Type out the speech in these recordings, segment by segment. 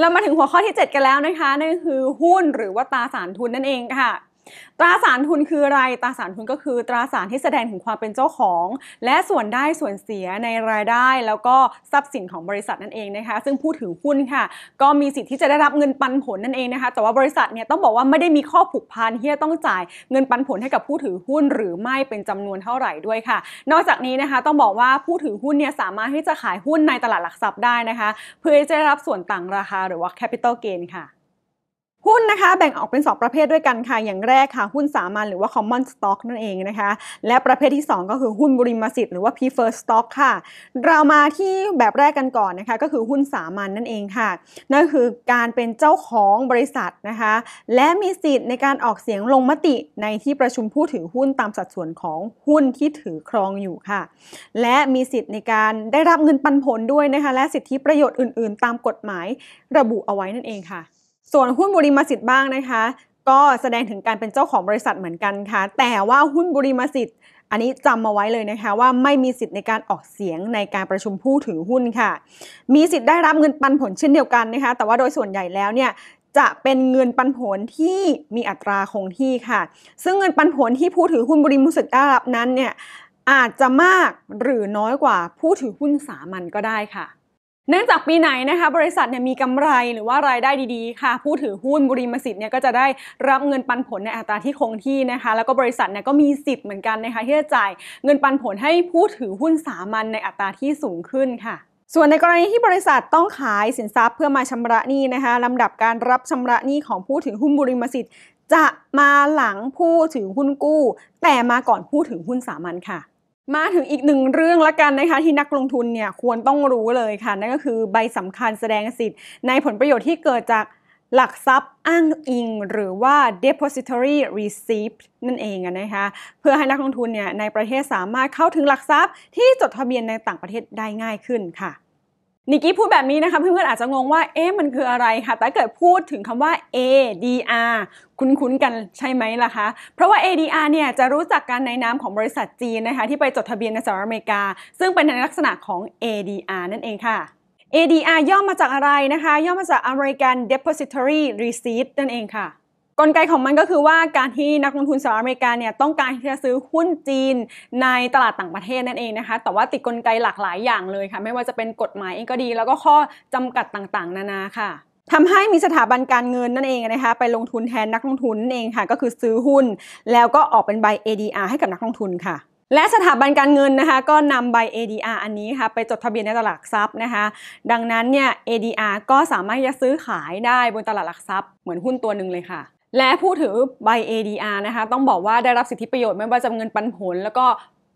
เรามาถึงหัวข้อที่ 7กันแล้วนะคะ นั่นคือหุ้นหรือว่าตราสารทุนนั่นเองค่ะตราสารทุนคืออะไร ตราสารทุนก็คือ ตราสารที่แสดงถึงความเป็นเจ้าของ และส่วนได้ส่วนเสียในรายได้แล้วก็ทรัพย์สินของบริษัทนั่นเองนะคะซึ่งผู้ถือหุ้นค่ะก็มีสิทธิ์ที่จะได้รับเงินปันผลนั่นเองนะคะ แต่ว่าบริษัทเนี่ยต้องบอกว่าไม่ได้มีข้อผูกพันที่จะต้องจ่ายเงินปันผลให้กับผู้ถือหุ้นหรือไม่เป็นจำนวนเท่าไหร่ด้วยค่ะ นอกจากนี้นะคะต้องบอกว่าผู้ถือหุ้นเนี่ยสามารถที่จะขายหุ้นในตลาดหลักทรัพย์ได้นะคะ เพื่อจะได้รับส่วนต่างราคาหรือว่า capital gain ค่ะหุ้นนะคะแบ่งออกเป็น 2 ประเภทด้วยกันค่ะอย่างแรกค่ะหุ้นสามัญหรือว่า common stock นั่นเองนะคะและประเภทที่ 2 ก็คือหุ้นบริมสิทธิ์หรือว่า preferred stock ค่ะ เรามาที่แบบแรกกันก่อนนะคะก็คือหุ้นสามัญนนั่นเองค่ะนั่นคือการเป็นเจ้าของบริษัทนะคะและมีสิทธิ์ในการออกเสียงลงมติในที่ประชุมผู้ถือหุ้นตามสัดส่วนของหุ้นที่ถือครองอยู่ค่ะ และมีสิทธิ์ในการได้รับเงินปันผลด้วยนะคะและสิทธิประโยชน์อื่นๆ ตามกฎหมายระบุเอาไว้นั่นเองค่ะส่วนหุ้นบุริมสิทธิ์บ้างนะคะ ก็แสดงถึงการเป็นเจ้าของบริษัทเหมือนกันค่ะ แต่ว่าหุ้นบุริมสิทธิ์ อันนี้จำมาไว้เลยนะคะ ว่าไม่มีสิทธิ์ในการออกเสียงในการประชุมผู้ถือหุ้นค่ะ มีสิทธิ์ได้รับเงินปันผลเช่นเดียวกันนะคะ แต่ว่าโดยส่วนใหญ่แล้วเนี่ยจะเป็นเงินปันผลที่มีอัตราคงที่ค่ะ ซึ่งเงินปันผลที่ผู้ถือหุ้นบริมุสิทธิ์ได้รับนั้นเนี่ยอาจจะมากหรือน้อยกว่าผู้ถือหุ้นสามัญก็ได้ค่ะเนื่องจากปีไหนนะคะ บริษัทเนี่ยมีกำไรหรือว่ารายได้ดี ๆ ค่ะ ผู้ถือหุ้นบริมสิทธิ์เนี่ย ก็จะได้รับเงินปันผลในอัตราที่คงที่นะคะ แล้วก็บริษัทเนี่ยก็มีสิทธิ์เหมือนกันนะคะที่จะจ่าย เงินปันผลให้ผู้ถือหุ้นสามัญในอัตราที่สูงขึ้นค่ะ ส่วนในกรณีที่บริษัทต้องขายสินทรัพย์เพื่อมาชำระหนี้นะคะลำดับการรับชำระหนี้ของผู้ถือหุ้นบริมสิทธิ์จะมาหลังผู้ถือหุ้นกู้ แต่มาก่อนผู้ถือหุ้นสามัญค่ะมาถึงอีกหนึ่งเรื่องละกันนะคะที่นักลงทุนเนี่ยควรต้องรู้เลยค่ะ นั่นก็คือใบสำคัญแสดงสิทธิ์ในผลประโยชน์ที่เกิดจากหลักทรัพย์อ้างอิงหรือว่า depository receipt นั่นเองนะคะเพื่อให้นักลงทุนเนี่ยในประเทศสามารถเข้าถึงหลักทรัพย์ที่จดทะเบียนในต่างประเทศได้ง่ายขึ้นค่ะนิกี้พูดแบบนี้นะคะเพื่อนๆอาจจะงงว่าเอ๊ะมันคืออะไรคะ่ะ แต่เกิดพูดถึงคำว่า ADR คุ้นๆกันใช่ไหมล่ะคะ เพราะว่า ADR เนี่ยจะรู้จักกันในนามของบริษัทจีนนะคะที่ไปจดทะเบียนในสหรัฐอเมริกา ซึ่งเป็นในลักษณะของ ADR นั่นเองค่ะ ADR ย่อมาจากอะไรนะคะ ย่อมาจาก American Depository Receipt นั่นเองค่ะกลไกของมันก็คือว่าการที่นักลงทุนสหรัฐอเมริกาเนี่ยต้องการที่จะซื้อหุ้นจีนในตลาดต่างประเทศนั่นเองนะคะ แต่ว่าติดกลไกหลากหลายอย่างเลยค่ะ ไม่ว่าจะเป็นกฎหมายเองก็ดี แล้วก็ข้อจำกัดต่างๆ นานาค่ะทำให้มีสถาบันการเงินนั่นเองนะคะไปลงทุนแทนนักลงทุนนั่นเองค่ะ ก็คือซื้อหุ้นแล้วก็ออกเป็นใบ ADR ให้กับนักลงทุนค่ะ และสถาบันการเงินนะคะก็นำใบ ADR อันนี้ค่ะไปจดทะเบียนในตลาดทรัพย์นะคะ ดังนั้นเนี่ย ADR ก็สามารถจะซื้อขายได้บนตลาดหลักทรัพย์เหมือนหุ้นตัวหนึ่งเลยค่ะและผู้ถือใบ ADR นะคะ ต้องบอกว่าได้รับสิทธิประโยชน์ไม่ว่าจะเงินปันผล แล้วก็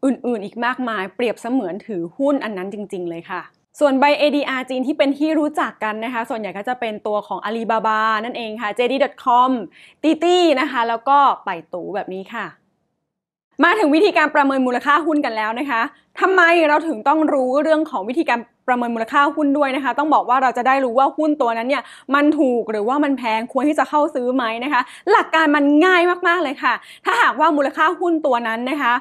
อื่นๆ อีกมากมาย เปรียบเสมือนถือหุ้นอันนั้นจริงๆ เลยค่ะ ส่วนใบ ADR จีนที่เป็นที่รู้จักกันนะคะ ส่วนใหญ่ก็จะเป็นตัวของ Alibaba นั่นเองค่ะ JD.com t t นะคะ แล้วก็ ไปตูแบบนี้ค่ะ มาถึงวิธีการประเมินมูลค่าหุ้นกันแล้วนะคะทำไมเราถึงต้องรู้เรื่องของวิธีการประเมินมูลค่าหุ้นด้วยนะคะ ต้องบอกว่าเราจะได้รู้ว่าหุ้นตัวนั้นเนี่ยมันถูกหรือว่ามันแพงควรที่จะเข้าซื้อไหมนะคะ หลักการมันง่ายมากๆเลยค่ะ ถ้าหากว่ามูลค่าหุ้นตัวนั้นนะคะ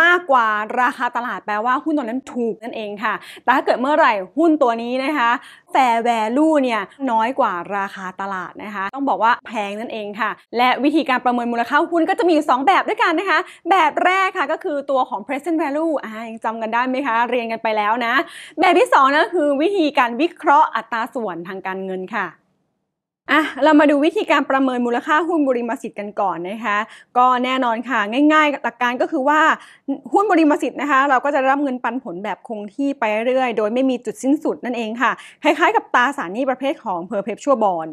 มากกว่าราคาตลาดแปลว่าหุ้นตัวนั้นถูกนั่นเองค่ะแต่ถ้าเกิดเมื่อไหร่หุ้นตัวนี้นะคะแฟร์แวลูเนี่ยน้อยกว่าราคาตลาดนะคะ ต้องบอกว่าแพงนั่นเองค่ะ และวิธีการประเมินมูลค่าหุ้นก็จะมี 2 แบบด้วยกันนะคะ แบบแรกค่ะก็คือตัวของ present value อ่ายังจำกันได้ไหมคะเรียนกันไปแล้วนะแบบที่2นะคือวิธีการวิเคราะห์อัตราส่วนทางการเงินค่ะอ่ะเรามาดูวิธีการประเมินมูลค่าหุ้นบริมสิทธิ์กันก่อนนะคะก็แน่นอนค่ะ ง่ายๆหลักการก็คือว่าหุ้นบริมสิทธิ์นะคะเราก็จะรับเงินปันผลแบบคงที่ไปเรื่อยโดยไม่มีจุดสิ้นสุดนั่นเองค่ะคล้ายๆกับตาสารหนี้ประเภทของ perpetual bond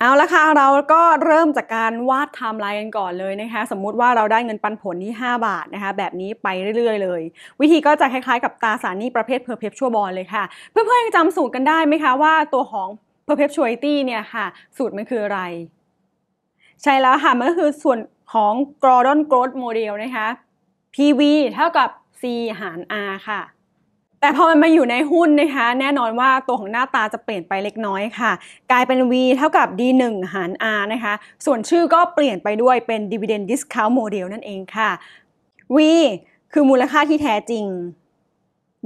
เอาละค่ะเราก็เริ่มจากการวาดไทม์ไลน์กันก่อนเลยนะคะ สมมุติว่าเราได้เงินปันผลนี่5บาทนะคะ แบบนี้ไปเรื่อย ๆ เลย วิธีก็จะคล้าย ๆ กับตาสารนี่ประเภทเพอร์เพชัวบอลเลยค่ะ เพื่อนๆยังจำสูตรกันได้ไหมคะว่าตัวของเพอร์เพ p ช t u ตี้เนี่ยค่ะ สูตรมันคืออะไร ใช่แล้วค่ะ มันก็คือส่วนของกรอดอนกรอดโมเดลนะคะ PV เท่ากับ C หาร R ค่ะแต่พอมันมาอยู่ในหุ้นนะคะแน่นอนว่าตัวของหน้าตาจะเปลี่ยนไปเล็กน้อยค่ะ กลายเป็น V เท่ากับ D1 หาร R นะคะส่วนชื่อก็เปลี่ยนไปด้วยเป็น Dividend Discount Model นั่นเองค่ะ V คือมูลค่าที่แท้จริง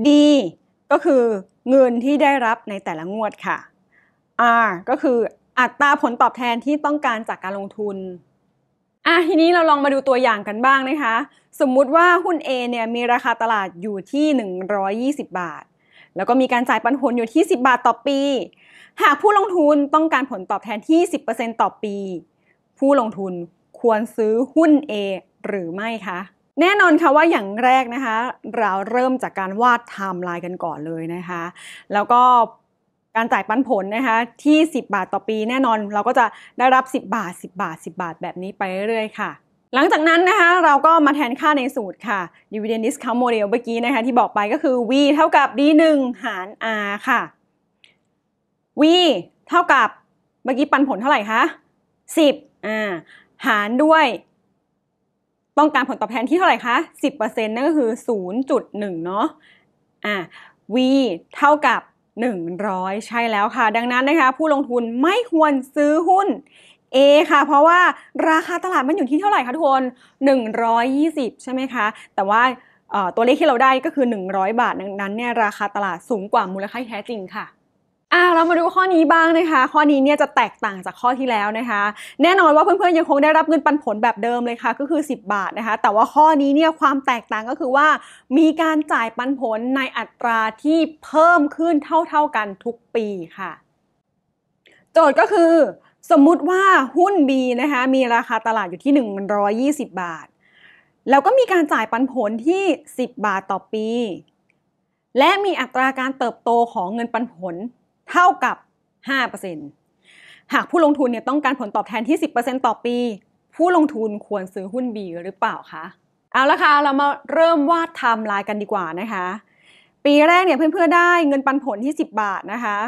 D ก็คือเงินที่ได้รับในแต่ละงวดค่ะ R ก็คืออัตราผลตอบแทนที่ต้องการจากการลงทุนอ่ะทีนี้เราลองมาดูตัวอย่างกันบ้างนะคะสมมุติว่าหุ้น A เนี่ยมีราคาตลาดอยู่ที่ 120 บาท แล้วก็มีการจ่ายปันผลอยู่ที่ 10 บาทต่อปี หากผู้ลงทุนต้องการผลตอบแทนที่ 10%ต่อปี ผู้ลงทุนควรซื้อหุ้น A หรือไม่คะ แน่นอนค่ะว่าอย่างแรกนะคะ เราเริ่มจากการวาดไทม์ไลน์กันก่อนเลยนะคะ แล้วก็การจ่ายปันผลนะคะที่ 10 บาทต่อปี แน่นอนเราก็จะได้รับ 10 บาท 10 บาท 10 บาท แบบนี้ไปเรื่อยๆค่ะหลังจากนั้นนะคะ เราก็มาแทนค่าในสูตรค่ะ dividend discount model เมื่อกี้นะคะ ที่บอกไปก็คือ v เท่ากับ d 1หาร r ค่ะ v เท่ากับเมื่อกี้ปันผลเท่าไหร่คะ 10 อ่า หารด้วย ต้องการผลตอบแทนที่เท่าไหร่คะ 10%นั่นก็คือ 0.1 เนาะ อ่า v เท่ากับ 100 ใช่แล้วค่ะ ดังนั้นนะคะผู้ลงทุนไม่ควรซื้อหุ้น A ค่ะ เพราะว่าราคาตลาดมันอยู่ที่เท่าไหร่คะทุกคน120ใช่ไหมคะ แต่ว่าตัวเลขที่เราได้ก็คือ 100 บาทดังนั้นเนี่ยราคาตลาดสูงกว่ามูลค่าแท้จริงค่ะอ่าเรามาดูข้อนี้บ้างนะคะ ข้อนี้เนี่ยจะแตกต่างจากข้อที่แล้วนะคะ แน่นอนว่าเพื่อนๆยังคงได้รับเงินปันผลแบบเดิมเลยค่ะ ก็คือ 10 บาทนะคะ แต่ว่าข้อนี้เนี่ยความแตกต่างก็คือว่ามีการจ่ายปันผลในอัตราที่เพิ่มขึ้นเท่า ๆกันทุกปีค่ะ โจทย์ก็คือสมมุติว่าหุ้น B นะคะมีราคาตลาดอยู่ที่ 120 บาท แล้วก็มีการจ่ายปันผลที่ 10 บาทต่อปี และมีอัตราการเติบโตของเงินปันผลเท่ากับ 5%หากผู้ลงทุนเนี่ยต้องการผลตอบแทนที่ 10%ต่อปี ผู้ลงทุนควรซื้อหุ้น B หรือเปล่าคะเอาละค่ะเรามาเริ่มวาดไทม์ไลน์กันดีกว่านะคะ ปีแรกเนี่ยเพื่อนๆได้เงินปันผลที่ 10 บาทนะคะ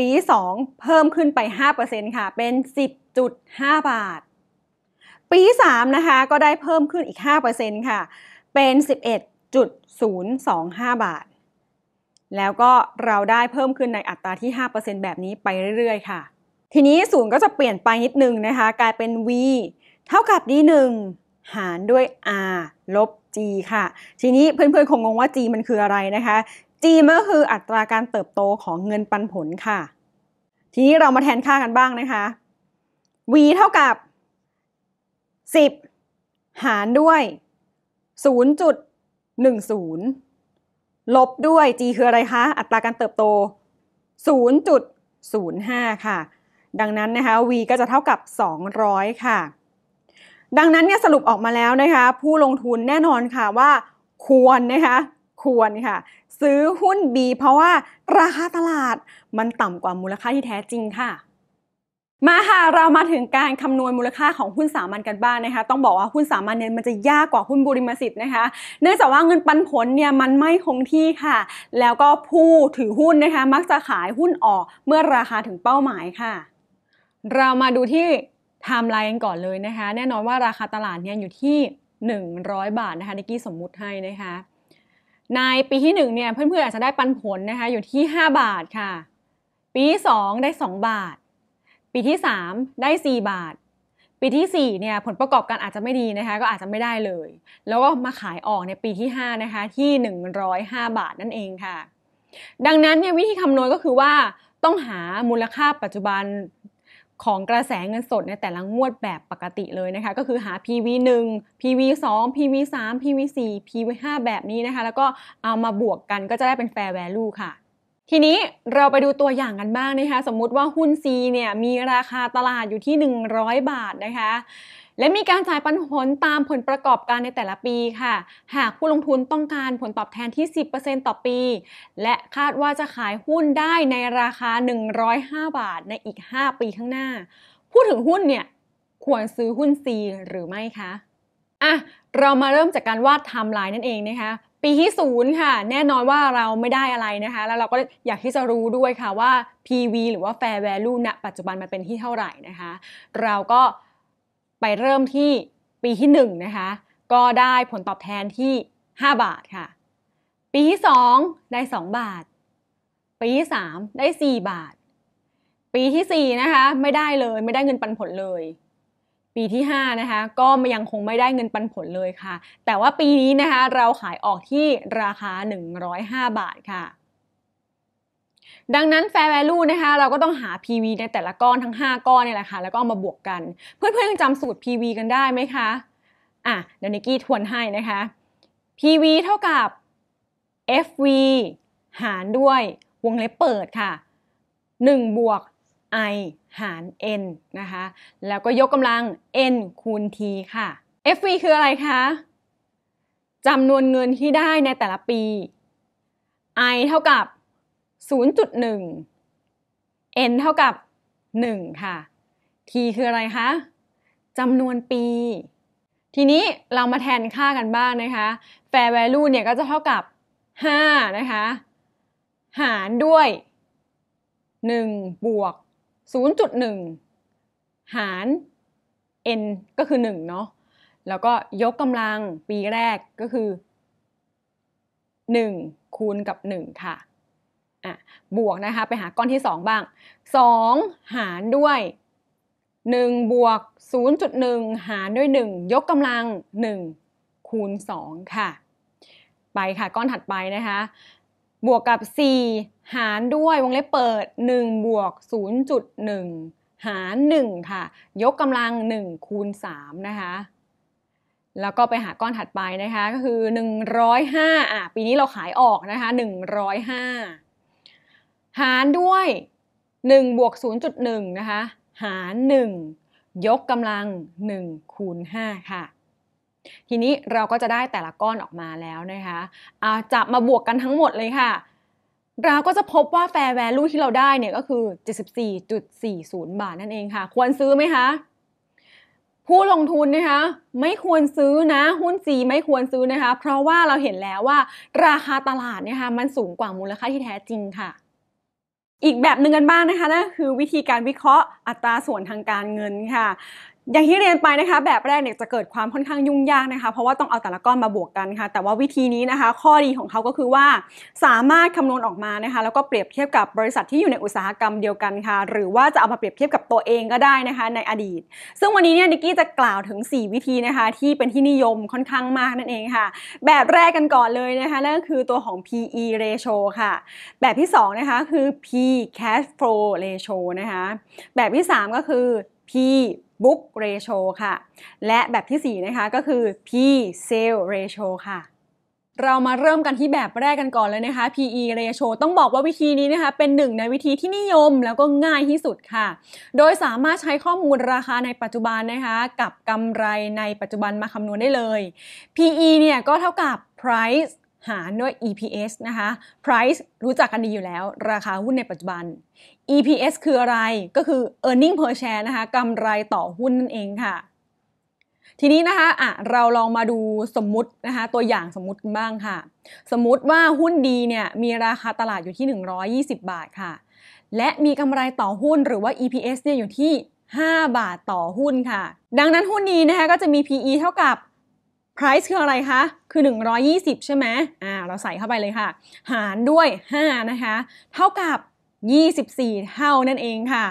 ปี 2 เพิ่มขึ้นไป5%ค่ะเป็น 10.5 บาท ปี3นะคะก็ได้เพิ่มขึ้นอีก5%ค่ะเป็น 11.025 บาท แล้วก็เราได้เพิ่มขึ้นในอัตราที่ 5%แบบนี้ไปเรื่อยๆ ค่ะ ทีนี้ศูนย์ก็จะเปลี่ยนไปนิดนึงนะคะกลายเป็น v เท่ากับ d1 หารด้วย r ลบ g ค่ะ ทีนี้เพื่อนๆคงงงว่า g มันคืออะไรนะคะ G มก็คืออัตราการเติบโตของเงินปันผลค่ะ ทีนี้เรามาแทนค่ากันบ้างนะคะ v เท่ากับ 10 หารด้วย 0.10 ลบด้วย g คืออะไรคะ อัตราการเติบโต 0.05 ค่ะ ดังนั้นนะคะ v ก็จะเท่ากับ 200 ค่ะ ดังนั้นเนี่ยสรุปออกมาแล้วนะคะ ผู้ลงทุนแน่นอนค่ะว่า ควรนะคะควรค่ะซื้อหุ้น B เพราะว่าราคาตลาดมันต่ำกว่ามูลค่าที่แท้จริงค่ะมาค่ะเรามาถึงการคำนวณมูลค่าของหุ้นสามัญกันบ้างนะคะต้องบอกว่าหุ้นสามัญเนี่ยมันจะยากกว่าหุ้นบริมสิทธิ์นะคะ เนื่องจากว่าเงินปันผลเนี่ยมันไม่คงที่ค่ะ แล้วก็ผู้ถือหุ้นนะคะมักจะขายหุ้นออกเมื่อราคาถึงเป้าหมายค่ะ เรามาดูที่ไทม์ไลน์กันก่อนเลยนะคะ แน่นอนว่าราคาตลาดเนี่ยอยู่ที่ 100 บาทนะคะนิกกี้สมมุติให้นะคะในปีที่ 1เนี่ยเพื่อนๆ อาจจะได้ปันผลนะคะอยู่ที่ 5 บาทค่ะปีที่2ได้ 2 บาท ปีที่ 3 ได้ 4 บาท ปีที่4เนี่ยผลประกอบการอาจจะไม่ดีนะคะก็อาจจะไม่ได้เลย แล้วก็มาขายออกในปีที่5นะคะที่105 บาทนั่นเองค่ะ ดังนั้นเนี่ยวิธีคำนวณก็คือว่าต้องหามูลค่าปัจจุบันของกระแสเงินสดในแต่ละงวดแบบปกติเลยนะคะ ก็คือหา PV 1 PV 2 PV 3 PV 4 PV 5แบบนี้นะคะ แล้วก็เอามาบวกกันก็จะได้เป็น fair value ค่ะ ทีนี้เราไปดูตัวอย่างกันบ้างนะคะ สมมุติว่าหุ้น C เนี่ยมีราคาตลาดอยู่ที่ 100 บาทนะคะและมีการจ่ายปันผลตามผลประกอบการในแต่ละปีค่ะ หากผู้ลงทุนต้องการผลตอบแทนที่ 10%ต่อปี และคาดว่าจะขายหุ้นได้ในราคา 105 บาท ในอีก 5 ปีข้างหน้า พูดถึงหุ้นเนี่ยควรซื้อหุ้น C หรือไม่คะอ่ะ เรามาเริ่มจากการวาดไทม์ไลน์นั่นเองนะคะปีที่ศูนย์ค่ะแน่นอนว่าเราไม่ได้อะไรนะคะแล้วเราก็อยากที่จะรู้ด้วยค่ะว่า PV หรือว่า Fair Value ณนะปัจจุบันมันเป็นที่เท่าไหร่นะคะ เราก็ไปเริ่มที่ปีที่1นะคะ ก็ได้ผลตอบแทนที่ 5 บาทค่ะ ปีที่2ได้ 2 บาท ปีที่3ได้ 4 บาท ปีที่4นะคะ ไม่ได้เลยไม่ได้เงินปันผลเลย ปีที่5นะคะก็ยังคงไม่ได้เงินปันผลเลยค่ะ แต่ว่าปีนี้นะคะ เราขายออกที่ราคา 105 บาทค่ะดังนั้น fair value นะคะเราก็ต้องหา PV ในแต่ละก้อนทั้ง 5 ก้อนนี่แหละค่ะแล้วก็เอามาบวกกันเพื่อนๆยังจำสูตร PV กันได้ไหมคะอ่ะเดี๋ยวนิกกี้ทวนให้นะคะ PV เท่ากับ FV หารด้วยวงเล็บเปิดค่ะ1บวก i หาร n นะคะ แล้วก็ยกกำลัง n คูณ t ค่ะ FV คืออะไรคะจำนวนเงินที่ได้ในแต่ละปี i เท่ากับ0.1 n เท่ากับ 1 ค่ะ t คืออะไรคะ จำนวนปี ทีนี้เรามาแทนค่ากันบ้างนะคะ fair value เนี่ยก็จะเท่ากับ 5 นะคะ หารด้วย 1 บวก 0.1 หาร n ก็คือ 1 เนาะ แล้วก็ยกกำลังปีแรกก็คือ 1 คูณกับ 1 ค่ะอ่ะบวกนะคะไปหาก้อนที่ 2 บ้าง 2 หารด้วย 1 บวก 0.1 หารด้วย 1 ยกกำลัง 1 คูณ2ค่ะไปค่ะ ก้อนถัดไปนะคะบวกกับ 4 หารด้วยวงเล็บเปิด 1 บวก 0.1 หาร1ค่ะยกกำลัง 1 คูณ3นะคะแล้วก็ไปหาก้อนถัดไปนะคะก็คือ 105อ่ะปีนี้เราขายออกนะคะ105หารด้วย1บวก0.1นะคะหาร 1 ยกกำลัง1คูณ5ค่ะ ทีนี้เราก็จะได้แต่ละก้อนออกมาแล้วนะคะเอาจับมาบวกกันทั้งหมด เลยค่ะ เราก็จะพบว่าแฟร์แวลูที่เราได้เนี่ยก็คือ 74.40 บาทนั่นเองค่ะ ควรซื้อไหมคะ ผู้ลงทุนนะคะไม่ควรซื้อนะ หุ้นซีไม่ควรซื้อนะคะเพราะว่าเราเห็นแล้วว่าราคาตลาดเนี่ยค่ะมันสูงกว่ามูลค่าที่แท้จริงค่ะอีกแบบหนึ่งกันบ้างนะคะนั่นคือวิธีการวิเคราะห์อัตราส่วนทางการเงินค่ะอย่างที่เรียนไปนะคะแบบแรกเนี่ยจะเกิดความค่อนข้างยุ่งยากนะคะเพราะว่าต้องเอาแต่ละก้อนมาบวกกันค่ะแต่ว่าวิธีนี้นะคะข้อดีของเขาก็คือว่าสามารถคำนวณออกมานะคะแล้วก็เปรียบเทียบกับบริษัทที่อยู่ในอุตสาหกรรมเดียวกันค่ะหรือว่าจะเอามาเปรียบเทียบกับตัวเองก็ได้นะคะในอดีต ซึ่งวันนี้เนี่ยนิกกี้จะกล่าวถึง 4 วิธีนะคะที่เป็นที่นิยมค่อนข้างมากนั่นเองค่ะแบบแรกกันก่อนเลยนะคะนั่นก็คือตัวของ P/E ratio ค่ะแบบที่2นะคะคือ P cash flow ratio นะคะแบบที่ 3 ก็คือ P book ratio ค่ะ และแบบที่4นะคะก็คือ P sale ratio ค่ะ เรามาเริ่มกันที่แบบแรกกันก่อนเลยนะคะ PE ratio ต้องบอกว่าวิธีนี้นะคะเป็นหนึ่งในวิธีที่นิยมแล้วก็ง่ายที่สุดค่ะ โดยสามารถใช้ข้อมูลราคาในปัจจุบันนะคะกับกำไรในปัจจุบันมาคำนวณได้เลย PE เนี่ยก็เท่ากับ price หารด้วย EPS นะคะ Price รู้จักกันดีอยู่แล้ว ราคาหุ้นในปัจจุบัน EPS คืออะไร ก็คือ Earning per share นะคะกำไรต่อหุ้นนั่นเองค่ะ ทีนี้นะคะอ่ะเราลองมาดูสมมุตินะคะ ตัวอย่างสมมุติบ้างค่ะ สมมุติว่าหุ้นดีเนี่ยมีราคาตลาดอยู่ที่ 120 บาทค่ะ และมีกำไรต่อหุ้นหรือว่า EPS เนี่ยอยู่ที่ 5 บาทต่อหุ้นค่ะ ดังนั้นหุ้นดีนะคะก็จะมี PE เท่ากับ price คืออะไรคะ คือ120ใช่ไหมอ่า เราใส่เข้าไปเลยค่ะ หารด้วย5นะคะ เท่ากับ 24 เท่านั่นเองค่ะ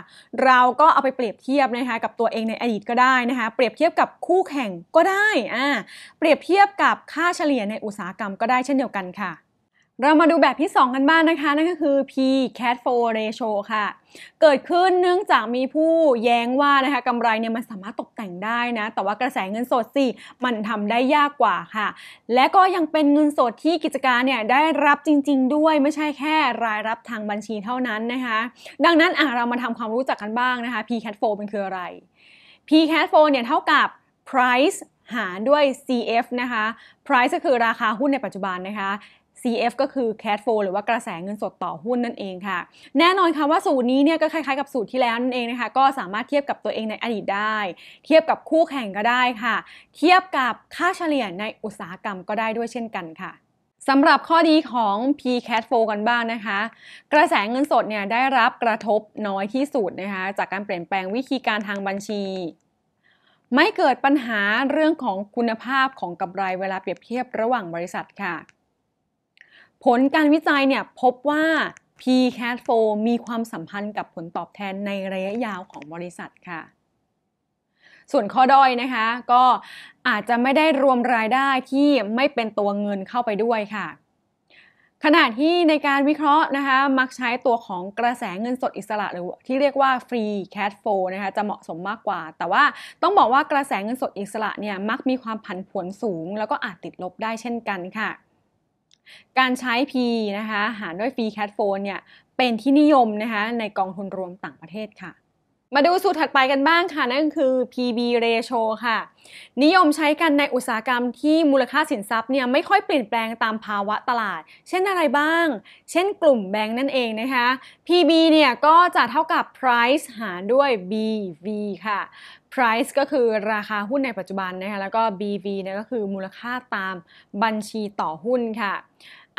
เราก็เอาไปเปรียบเทียบนะคะกับตัวเองในอดีตก็ได้นะคะ เปรียบเทียบกับคู่แข่งก็ได้ อ่า เปรียบเทียบกับค่าเฉลี่ยในอุตสาหกรรมก็ได้เช่นเดียวกันค่ะเรามาดูแบบที่ 2 กันบ้างนะคะ นั่นก็คือ P cat 4 ratio ค่ะ เกิดขึ้นเนื่องจากมีผู้แย้งว่านะคะกำไรเนี่ยมันสามารถตกแต่งได้นะ แต่ว่ากระแสเงินสดสิมันทำได้ยากกว่าค่ะ และก็ยังเป็นเงินสดที่กิจการเนี่ยได้รับจริงๆด้วยไม่ใช่แค่รายรับทางบัญชีเท่านั้นนะคะ ดังนั้นอ่ะเรามาทำความรู้จักกันบ้างนะคะ P cat 4เป็นคืออะไร P cat 4เนี่ยเท่ากับ price หารด้วย CF นะคะ price ก็คือราคาหุ้นในปัจจุบันนะคะ CF ก็คือ cash flow หรือว่ากระแสเงินสดต่อหุ้นนั่นเองค่ะ แน่นอนค่ะว่าสูตรนี้เนี่ยก็คล้าย ๆกับสูตรที่แล้วนั่นเองนะคะ ก็สามารถเทียบกับตัวเองในอดีตได้ เทียบกับคู่แข่งก็ได้ค่ะ เทียบกับค่าเฉลี่ยในอุตสาหกรรมก็ได้ด้วยเช่นกันค่ะ สำหรับข้อดีของ p c a s h f l o w กันบ้างนะคะ กระแสเงินสดเนี่ยได้รับกระทบน้อยที่สุดนะคะ จากการเปลี่ยนแปลงวิธีการทางบัญชี ไม่เกิดปัญหาเรื่องของคุณภาพของกำไรเวลาเปรียบเทียบระหว่างบริษัทค่ะผลการวิจัยเนี่ยพบว่า P-CAT4 มีความสัมพันธ์กับผลตอบแทนในระยะยาวของบริษัทค่ะ ส่วนข้อด้อยนะคะ ก็อาจจะไม่ได้รวมรายได้ที่ไม่เป็นตัวเงินเข้าไปด้วยค่ะขณะที่ในการวิเคราะห์นะคะ มักใช้ตัวของกระแสเงินสดอิสระหรือที่เรียกว่า free cash flow นะคะจะเหมาะสมมากกว่า แต่ว่าต้องบอกว่ากระแสเงินสดอิสระเนี่ยมักมีความผันผวนสูง แล้วก็อาจติดลบได้เช่นกันค่ะการใช้ P นะคะหารด้วย Free Cash Flow เนี่ยเป็นที่นิยมนะคะในกองทุนรวมต่างประเทศค่ะมาดูสูตรถัดไปกันบ้างค่ะ นั่นคือ PB ratio ค่ะ นิยมใช้กันในอุตสาหกรรมที่มูลค่าสินทรัพย์เนี่ยไม่ค่อยเปลี่ยนแปลงตามภาวะตลาด เช่นอะไรบ้าง เช่นกลุ่มแบงก์นั่นเองนะคะ PB เนี่ยก็จะเท่ากับ price หารด้วย BV ค่ะ price ก็คือราคาหุ้นในปัจจุบันนะคะแล้วก็ BV เนี่ยก็คือมูลค่าตามบัญชีต่อหุ้นค่ะ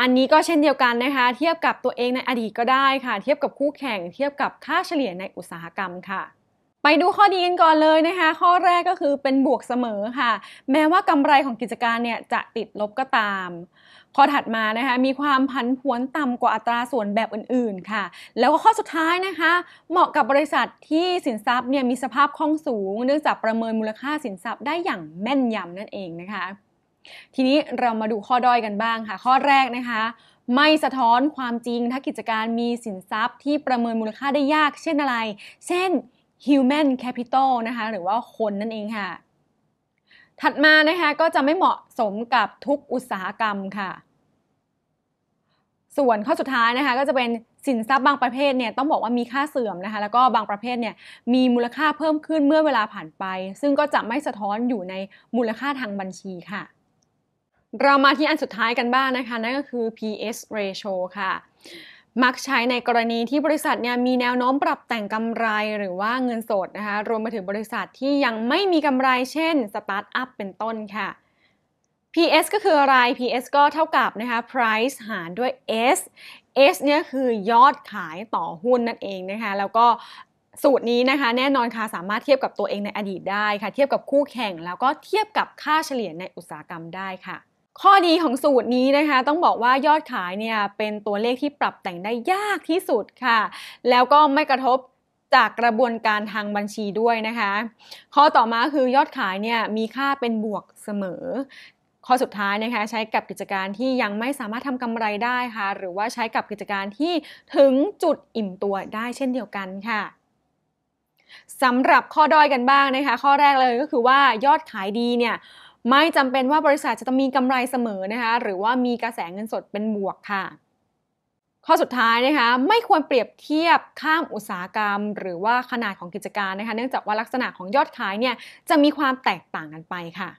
อันนี้ก็เช่นเดียวกันนะคะ เทียบกับตัวเองในอดีตก็ได้ค่ะ เทียบกับคู่แข่ง เทียบกับค่าเฉลี่ยในอุตสาหกรรมค่ะ ไปดูข้อดีกันก่อนเลยนะคะ ข้อแรกก็คือเป็นบวกเสมอค่ะ แม้ว่ากำไรของกิจการเนี่ยจะติดลบก็ตาม ข้อถัดมานะคะ มีความผันผวนต่ำกว่าอัตราส่วนแบบอื่นๆค่ะ แล้วก็ข้อสุดท้ายนะคะ เหมาะกับบริษัทที่สินทรัพย์เนี่ยมีสภาพคล่องสูง เนื่องจากประเมินมูลค่าสินทรัพย์ได้อย่างแม่นยำนั่นเองนะคะทีนี้เรามาดูข้อด้อยกันบ้างค่ะ ข้อแรกนะคะไม่สะท้อนความจริงถ้ากิจการมีสินทรัพย์ที่ประเมินมูลค่าได้ยากเช่นอะไร เช่น human capital นะคะหรือว่าคนนั่นเองค่ะถัดมานะคะก็จะไม่เหมาะสมกับทุกอุตสาหกรรมค่ะ ส่วนข้อสุดท้ายนะคะก็จะเป็นสินทรัพย์บางประเภทเนี่ยต้องบอกว่ามีค่าเสื่อมนะคะแล้วก็บางประเภทเนี่ยมีมูลค่าเพิ่มขึ้นเมื่อเวลาผ่านไป ซึ่งก็จะไม่สะท้อนอยู่ในมูลค่าทางบัญชีค่ะเรามาที่อันสุดท้ายกันบ้างนะคะ นั่นก็คือ PS ratio ค่ะ มักใช้ในกรณีที่บริษัทเนี่ยมีแนวโน้มปรับแต่งกำไรหรือว่าเงินสดนะคะ รวมไปถึงบริษัทที่ยังไม่มีกำไรเช่นสตาร์ทอัพเป็นต้นค่ะ PS ก็คืออะไร PS ก็เท่ากับนะคะ price หารด้วย S S เนี่ยคือยอดขายต่อหุ้นนั่นเองนะคะ แล้วก็สูตรนี้นะคะแน่นอนค่ะสามารถเทียบกับตัวเองในอดีตได้ค่ะเทียบกับคู่แข่ง แล้วก็เทียบกับค่าเฉลี่ยในอุตสาหกรรมได้ค่ะข้อดีของสูตรนี้นะคะ ต้องบอกว่ายอดขายเนี่ยเป็นตัวเลขที่ปรับแต่งได้ยากที่สุดค่ะ แล้วก็ไม่กระทบจากกระบวนการทางบัญชีด้วยนะคะ ข้อต่อมาคือยอดขายเนี่ยมีค่าเป็นบวกเสมอ ข้อสุดท้ายนะคะ ใช้กับกิจการที่ยังไม่สามารถทำกำไรได้ค่ะ หรือว่าใช้กับกิจการที่ถึงจุดอิ่มตัวได้เช่นเดียวกันค่ะสำหรับข้อด้อยกันบ้างนะคะ ข้อแรกเลยก็คือว่ายอดขายดีเนี่ยไม่จำเป็นว่าบริษัทจะต้องมีกำไรเสมอนะคะหรือว่ามีกระแสเงินสดเป็นบวกค่ะ ข้อสุดท้ายนะคะ ไม่ควรเปรียบเทียบข้ามอุตสาหกรรม หรือว่าขนาดของกิจการนะคะ เนื่องจากว่าลักษณะของยอดขายเนี่ยจะมีความแตกต่างกันไปค่ะ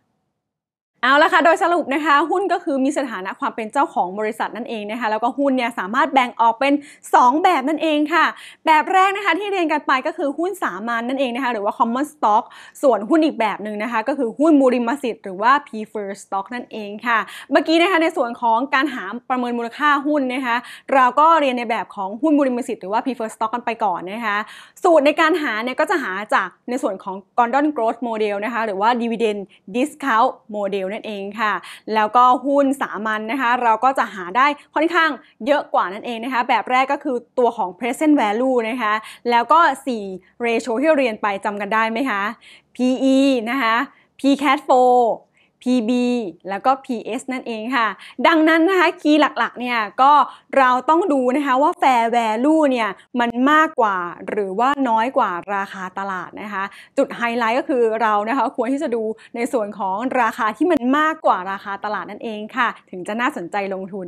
เอาละค่ะโดยสรุปนะคะหุ้นก็คือมีสถานะความเป็นเจ้าของบริษัทนั่นเองนะคะแล้วก็หุ้นเนี่ยสามารถแบ่งออกเป็น 2 แบบนั่นเองค่ะแบบแรกนะคะที่เรียนกันไปก็คือหุ้นสามัญนนั่นเองนะคะหรือว่า common stock ส่วนหุ้นอีกแบบหนึ่งนะคะก็คือหุ้นมูลิมสิทธิ์หรือว่า preferred stock นั่นเองค่ะ เมื่อกี้นะคะในส่วนของการหาประเมินมูลค่าหุ้นนะคะเราก็เรียนในแบบของหุ้นมูลิมสิทธิ์หรือว่า preferred stock กันไปก่อนนะคะสูตรในการหาเนี่ยก็จะหาจากในส่วนของ Gordon Growth Model นะคะหรือว่า dividend discount model นั่นเองค่ะ แล้วก็หุ้นสามัญนนะคะ เราก็จะหาได้ค่อนข้างเยอะกว่านั่นเองนะคะ แบบแรกก็คือตัวของ present value นะคะ แล้วก็ 4 ratio ที่เรียนไปจำกันได้ไหมคะ PE นะคะ P cat 4 PB แล้วก็ PS นั่นเองค่ะ ดังนั้นนะคะคีย์หลักๆ เนี่ยก็เราต้องดูนะคะว่า Fair Value เนี่ยมันมากกว่าหรือว่าน้อยกว่าราคาตลาดนะคะจุดไฮไลท์ก็คือเรานะคะควรที่จะดูในส่วนของราคาที่มันมากกว่าราคาตลาดนั่นเองค่ะ ถึงจะน่าสนใจลงทุน